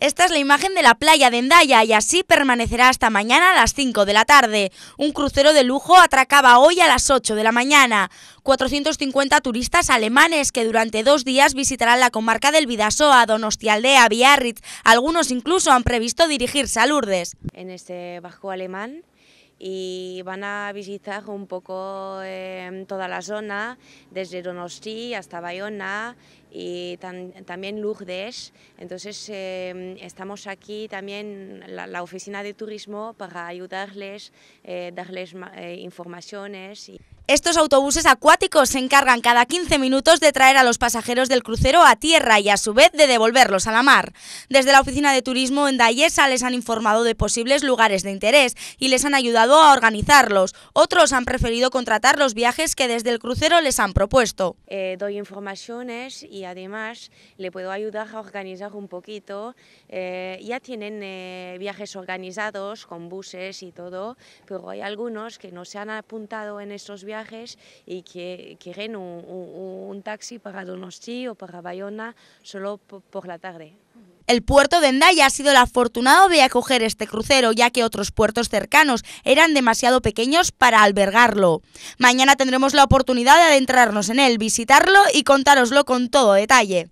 Esta es la imagen de la playa de Endaya y así permanecerá hasta mañana a las 5 de la tarde. Un crucero de lujo atracaba hoy a las 8 de la mañana. 450 turistas alemanes que durante dos días visitarán la comarca del Vidasoa, Donostialdea, Biarritz. Algunos incluso han previsto dirigirse a Lourdes. En este bajo alemán y van a visitar un poco eh, toda la zona, desde Donosti hasta Bayona, y también Lourdes. Entonces eh, estamos aquí también la, oficina de turismo para ayudarles, eh, darles eh, informaciones. Estos autobuses acuáticos se encargan cada 15 minutos de traer a los pasajeros del crucero a tierra y a su vez de devolverlos a la mar. Desde la oficina de turismo en Dayesa les han informado de posibles lugares de interés y les han ayudado a organizarlos. Otros han preferido contratar los viajes que desde el crucero les han propuesto. doy informaciones y y además le puedo ayudar a organizar un poquito. Eh, ya tienen eh, viajes organizados con buses y todo, pero hay algunos que no se han apuntado en estos viajes y que quieren un, un, taxi para Donosti o para Bayona solo por la tarde. El puerto de Endaya ha sido el afortunado de acoger este crucero, ya que otros puertos cercanos eran demasiado pequeños para albergarlo. Mañana tendremos la oportunidad de adentrarnos en él, visitarlo y contároslo con todo detalle.